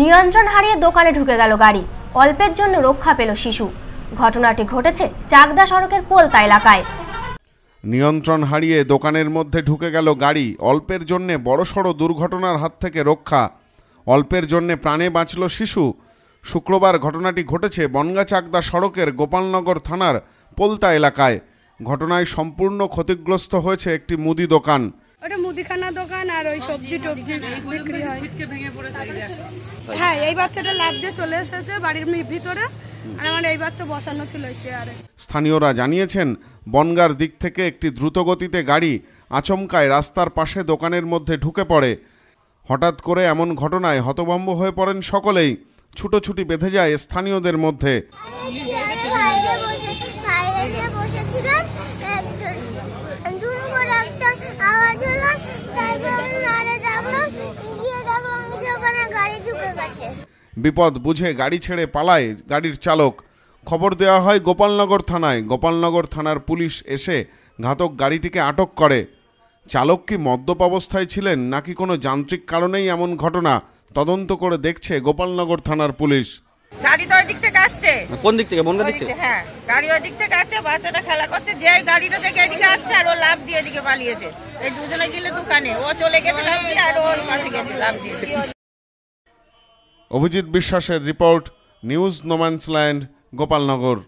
নিয়ন্ত্রণ হারিয়ে দোকানে ঢুকে গেল গাড়ি অল্পের জন্য রক্ষা পেল শিশু ঘটনাটি ঘটেছে চাকদা সড়কের পোলতা এলাকায় নিয়ন্ত্রণ হারিয়ে দোকানের মধ্যে ঢুকে গেল গাড়ি অল্পের জন্যে বড়সড় দুর্ঘটনার হাত থেকে রক্ষা অল্পের জন্যে প্রাণে বাঁচল শিশু শুক্রবার ঘটনাটি ঘটেছে বনগা চাকদা সড়কের গোপালনগর থানার পোলতা এলাকায় ঘটনায় সম্পূর্ণ ক্ষতিগ্রস্ত হয়েছে একটি মুদি দোকান মুদিখানা দোকান আর ওই সবজি টবজি বিক্রি হয় হ্যাঁ এই বাচ্চাটা লাভ দিয়ে চলে এসেছে বাড়ির ভিতরে আর আমার এই বাচ্চা বসানো ছিল চেয়ারে স্থানীয়রা জানিয়েছেন বনগার দিক থেকে একটি দ্রুতগতিতে গাড়ি আচমকায় রাস্তার পাশে দোকানের মধ্যে ঢুকে পড়ে হঠাৎ করে এমন ঘটনায় হতভম্ব হয়ে পড়েন সকলেই ছুটোছুটি বেঁধে যায় স্থানীয়দের মধ্যে বিপদ বুঝে গাড়ি ছেড়ে পালায় গাড়ির চালক খবর দেওয়া হয় গোপালনগর থানায় গোপালনগর থানার পুলিশ এসে ঘাতক গাড়িটিকে আটক করে চালক কি মদ্যপ অবস্থায় ছিলেন নাকি কোনো যান্ত্রিক কারণেই এমন ঘটনা তদন্ত করে দেখছে গোপালনগর থানার পুলিশ গাড়ি তো ওই দিক থেকে আসছে কোন দিক থেকে দিক থেকে হ্যাঁ গাড়ি ওই দিক থেকে আসছে বাচ্চাটা খেলা করছে যে গাড়িটা থেকে এদিকে আসছে আর ও লাভ দিয়ে এদিকে পালিয়েছে এই দুজনে গেলে দোকানে ও চলে গেছে লাভ দিয়ে আর পাশে গেছে লাভ দিয়ে অভিজিৎ বিশ্বাসের রিপোর্ট নিউজ নোম্যান্সল্যান্ড গোপালনগর